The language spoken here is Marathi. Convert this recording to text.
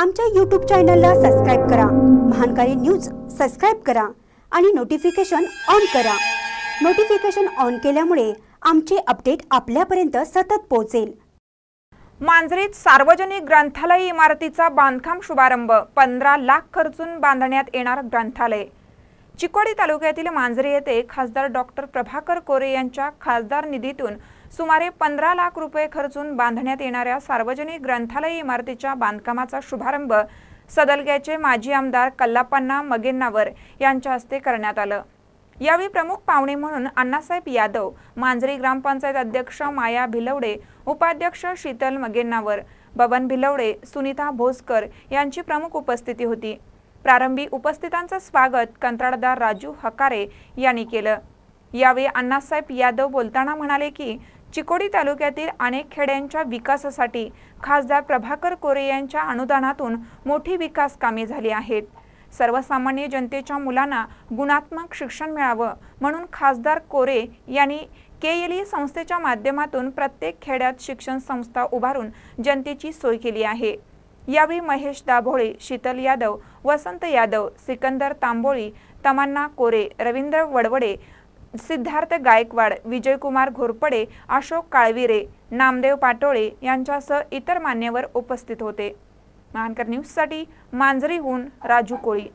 आमच्या यूट्यूब चॅनलला सबस्क्राईब करा महानकारी न्यूज सबस्क्राईब करा आणि नोटिफिकेशन ऑन करा नोटिफिकेशन ऑन केल्यामुळे आमचे अपडेट आपल्यापर्यंत सतत पोहोचेल मांजरीत सार्वजनिक ग्रंथालय इमारतीचा बांधकाम शुभारंभ पंधरा लाख खर्चून बांधण्यात येणार ग्रंथालय चिकोडी तालुक्यातील मांजरी येथे खासदार डॉक्टर प्रभाकर कोरे यांच्या खासदार निधीतून सुमारे पंधरा लाख रुपये खर्चून बांधण्यात येणाऱ्या सार्वजनिक ग्रंथालय इमारतीच्या बांधकामाचा शुभारंभ सदलग्याचे माजी आमदार कल्लापन्ना मगेन्नावर यांच्या हस्ते करण्यात आलं यावेळी प्रमुख पाहुणे म्हणून अण्णासाहेब यादव मांजरी ग्रामपंचायत अध्यक्ष माया भिलवडे उपाध्यक्ष शीतल मगेन्नावर बबन भिलवडे सुनीता भोसकर यांची प्रमुख उपस्थिती होती प्रारंभी उपस्थितांचं स्वागत कंत्राटदार राजू हकारे यांनी केलं यावेळी अण्णासाहेब यादव बोलताना म्हणाले की चिकोडी तालुक्यातील अनेक खेड्यांच्या विकासासाठी खासदार प्रभाकर कोरे यांच्या अनुदानातून मोठी विकास कामे झाली आहेत सर्वसामान्य जनतेच्या मुलांना गुणात्मक शिक्षण मिळावं म्हणून खासदार कोरे यांनी केएलई संस्थेच्या माध्यमातून प्रत्येक खेड्यात शिक्षण संस्था उभारून जनतेची सोय केली आहे यावेळी महेश दाभोळे शीतल यादव वसंत यादव सिकंदर तांबोळी तमन्ना कोरे रवींद्र वडवडे सिद्धार्थ गायकवाड विजयकुमार घोरपडे अशोक काळविरे नामदेव पाटोळे यांच्यासह इतर मान्यवर उपस्थित होते महानकर न्यूजसाठी मांजरीहून राजू कोळी